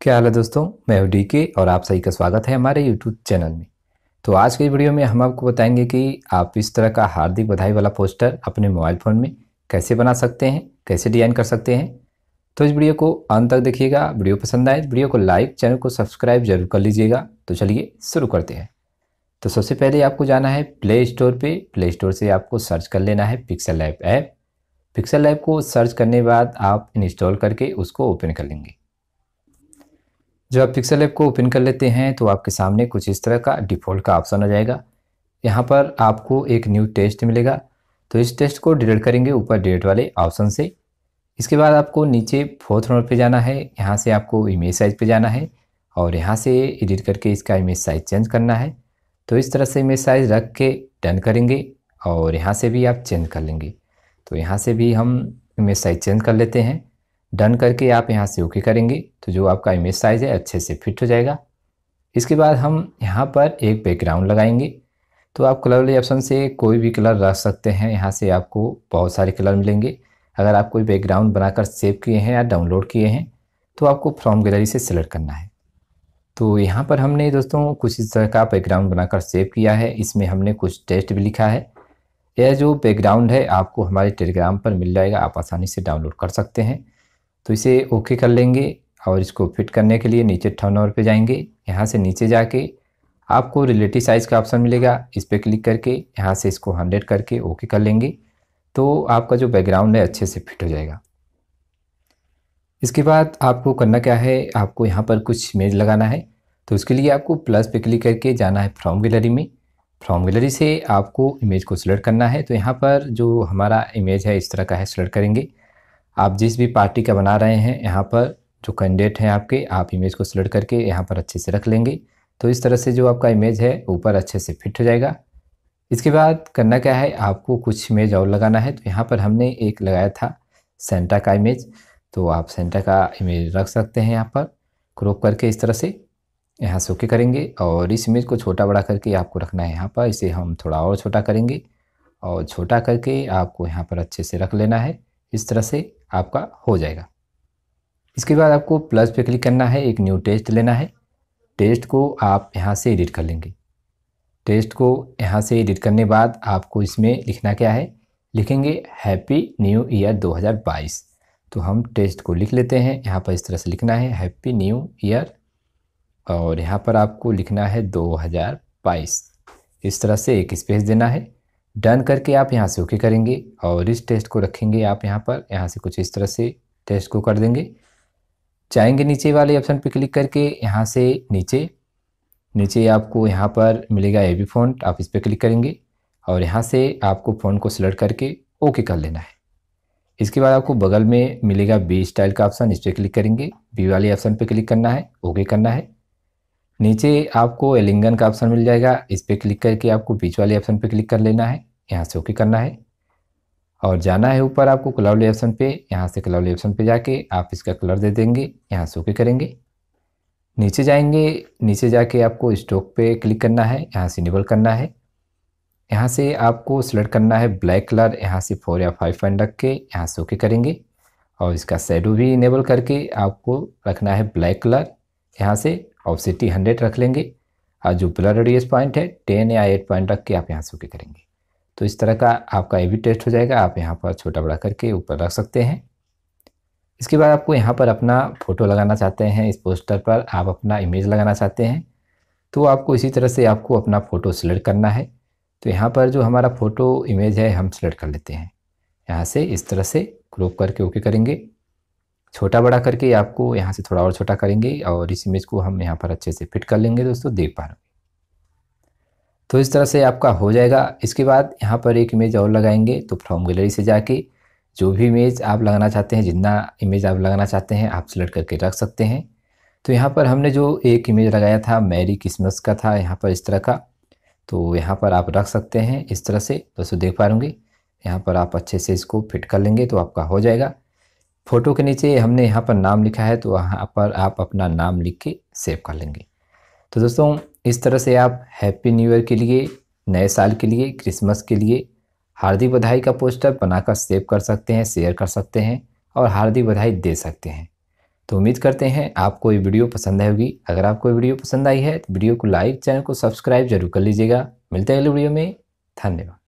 क्या हाल है दोस्तों मैं हूं के और आप सभी का स्वागत है हमारे यूट्यूब चैनल में तो आज के वीडियो में हम आपको बताएंगे कि आप इस तरह का हार्दिक बधाई वाला पोस्टर अपने मोबाइल फ़ोन में कैसे बना सकते हैं कैसे डिज़ाइन कर सकते हैं तो इस वीडियो को अंत तक देखिएगा वीडियो पसंद आए वीडियो को लाइक चैनल को सब्सक्राइब जरूर कर लीजिएगा तो चलिए शुरू करते हैं तो सबसे पहले आपको जाना है प्ले स्टोर पर प्ले स्टोर से आपको सर्च कर लेना है pixel app app pixel app को सर्च करने बाद आप इंस्टॉल करके उसको ओपन कर लेंगे जब आप पिक्सल ऐप को ओपन कर लेते हैं तो आपके सामने कुछ इस तरह का डिफ़ॉल्ट का ऑप्शन आ जाएगा यहाँ पर आपको एक न्यू टेस्ट मिलेगा तो इस टेस्ट को डिलीट करेंगे ऊपर डिलीट वाले ऑप्शन से इसके बाद आपको नीचे फोर्थ नोट पे जाना है यहाँ से आपको इमेज साइज पे जाना है और यहाँ से एडिट करके इसका इमेज साइज चेंज करना है तो इस तरह से इमेज साइज रख के डन करेंगे और यहाँ से भी आप चेंज कर लेंगे तो यहाँ से भी हम इमेज साइज चेंज कर लेते हैं डन करके आप यहाँ से ओके करेंगे तो जो आपका इमेज साइज़ है अच्छे से फिट हो जाएगा इसके बाद हम यहाँ पर एक बैकग्राउंड लगाएंगे तो आप कलर वाले ऑप्शन से कोई भी कलर रख सकते हैं यहाँ से आपको बहुत सारे कलर मिलेंगे अगर आप कोई बैकग्राउंड बनाकर सेव किए हैं या डाउनलोड किए हैं तो आपको फ्रॉम गैलरी से सिलेक्ट करना है तो यहाँ पर हमने दोस्तों कुछ इस तरह का बैकग्राउंड बनाकर सेव किया है इसमें हमने कुछ टेस्ट भी लिखा है यह जो बैकग्राउंड है आपको हमारे टेलीग्राम पर मिल जाएगा आप आसानी से डाउनलोड कर सकते हैं तो इसे ओके कर लेंगे और इसको फिट करने के लिए नीचे ठनौर पे जाएंगे यहाँ से नीचे जाके आपको रिलेटिव साइज़ का ऑप्शन मिलेगा इस पर क्लिक करके यहाँ से इसको हंड्रेड करके ओके कर लेंगे तो आपका जो बैकग्राउंड है अच्छे से फिट हो जाएगा इसके बाद आपको करना क्या है आपको यहाँ पर कुछ इमेज लगाना है तो उसके लिए आपको प्लस पे क्लिक करके जाना है फ्रॉम गैलरी में फ्रॉम गैलरी से आपको इमेज को सिलेक्ट करना है तो यहाँ पर जो हमारा इमेज है इस तरह का है सिलेक्ट करेंगे आप जिस भी पार्टी का बना रहे हैं यहाँ पर जो कैंडिडेट हैं आपके आप इमेज को सिलेक्ट करके यहाँ पर अच्छे से रख लेंगे तो इस तरह से जो आपका इमेज है ऊपर अच्छे से फिट हो जाएगा इसके बाद करना क्या है आपको कुछ इमेज और लगाना है तो यहाँ पर हमने एक लगाया था सेंटा का इमेज तो आप सेंटा का इमेज रख सकते हैं यहाँ पर क्रोप करके इस तरह से यहाँ से ओके करेंगे और इस इमेज को छोटा बड़ा करके आपको रखना है यहाँ पर इसे हम थोड़ा और छोटा करेंगे और छोटा करके आपको यहाँ पर अच्छे से रख लेना है इस तरह से आपका हो जाएगा इसके बाद आपको प्लस पे क्लिक करना है एक न्यू टेस्ट लेना है टेस्ट को आप यहाँ से एडिट कर लेंगे टेस्ट को यहाँ से एडिट करने बाद आपको इसमें लिखना क्या है लिखेंगे हैप्पी न्यू ईयर 2022 तो हम टेस्ट को लिख लेते हैं यहाँ पर इस तरह से लिखना है हैप्पी न्यू ईयर और यहाँ पर आपको लिखना है 2022 इस तरह से एक स्पेस देना है डन करके आप यहाँ से ओके करेंगे और इस टेस्ट को रखेंगे आप यहाँ पर यहाँ से कुछ इस तरह से टेस्ट को कर देंगे चाहेंगे नीचे वाले ऑप्शन पर क्लिक करके यहाँ से नीचे नीचे आपको यहाँ पर मिलेगा ए बी फोन आप इस पर क्लिक करेंगे और यहाँ से आपको फोन को सिलेक्ट करके ओके कर लेना है इसके बाद आपको बगल में मिलेगा बी स्टाइल का ऑप्शन इस पर क्लिक करेंगे बी वाले ऑप्शन पर क्लिक करना है ओके करना है नीचे आपको एलिंगन का ऑप्शन मिल जाएगा इस पर क्लिक करके आपको बीच वाले ऑप्शन पर क्लिक कर लेना है यहाँ से ओके करना है और जाना है ऊपर आपको कलौली ऑप्शन पे यहाँ से कलौली ऑप्शन पे जाके आप इसका कलर दे देंगे यहाँ से ओके करेंगे नीचे जाएंगे नीचे जाके आपको स्टॉक पे क्लिक करना है यहाँ से इनेबल करना है यहाँ से आपको सिलेक्ट करना है ब्लैक कलर यहाँ से फोर या फाइव पॉइंट रख के यहाँ से ओके करेंगे और इसका शेडो भी इनेबल करके आपको रखना है ब्लैक कलर यहाँ से सिटी हंड्रेड रख लेंगे और जो ब्लड रेडियस पॉइंट है टेन या एट पॉइंट रख के आप यहाँ सूखे करेंगे तो इस तरह का आपका ये भी टेस्ट हो जाएगा आप यहाँ पर छोटा बड़ा करके ऊपर रख सकते हैं इसके बाद आपको यहाँ पर अपना फ़ोटो लगाना चाहते हैं इस पोस्टर पर आप अपना इमेज लगाना चाहते हैं तो आपको इसी तरह से आपको अपना फ़ोटो सेलेक्ट करना है तो यहाँ पर जो हमारा फ़ोटो इमेज है हम सेलेक्ट कर लेते हैं यहाँ से इस तरह से क्रोप करके ओके करेंगे छोटा बड़ा करके आपको यहाँ से थोड़ा और छोटा करेंगे और इस इमेज को हम यहाँ पर अच्छे से फिट कर लेंगे दोस्तों देख पा रहे तो इस तरह से आपका हो जाएगा इसके बाद यहाँ पर एक इमेज और लगाएंगे तो फ्रॉम गैलरी से जाके जो भी इमेज आप लगाना चाहते हैं जितना इमेज आप लगाना चाहते हैं आप सेलेक्ट करके रख सकते हैं तो यहाँ पर हमने जो एक इमेज लगाया था मैरी क्रिसमस का था यहाँ पर इस तरह का तो यहाँ पर आप रख सकते हैं इस तरह से दोस्तों देख पा रूँगी यहाँ पर आप अच्छे से इसको फिट कर लेंगे तो आपका हो जाएगा फ़ोटो के नीचे हमने यहाँ पर नाम लिखा है तो वहाँ पर आप अपना नाम लिख के सेव कर लेंगे तो दोस्तों इस तरह से आप हैप्पी न्यू ईयर के लिए नए साल के लिए क्रिसमस के लिए हार्दिक बधाई का पोस्टर बनाकर सेव कर सकते हैं शेयर कर सकते हैं और हार्दिक बधाई दे सकते हैं तो उम्मीद करते हैं आपको ये वीडियो पसंद आई होगी अगर आपको ये वीडियो पसंद आई है तो वीडियो को लाइक चैनल को सब्सक्राइब जरूर कर लीजिएगा मिलते हैं अगले वीडियो में धन्यवाद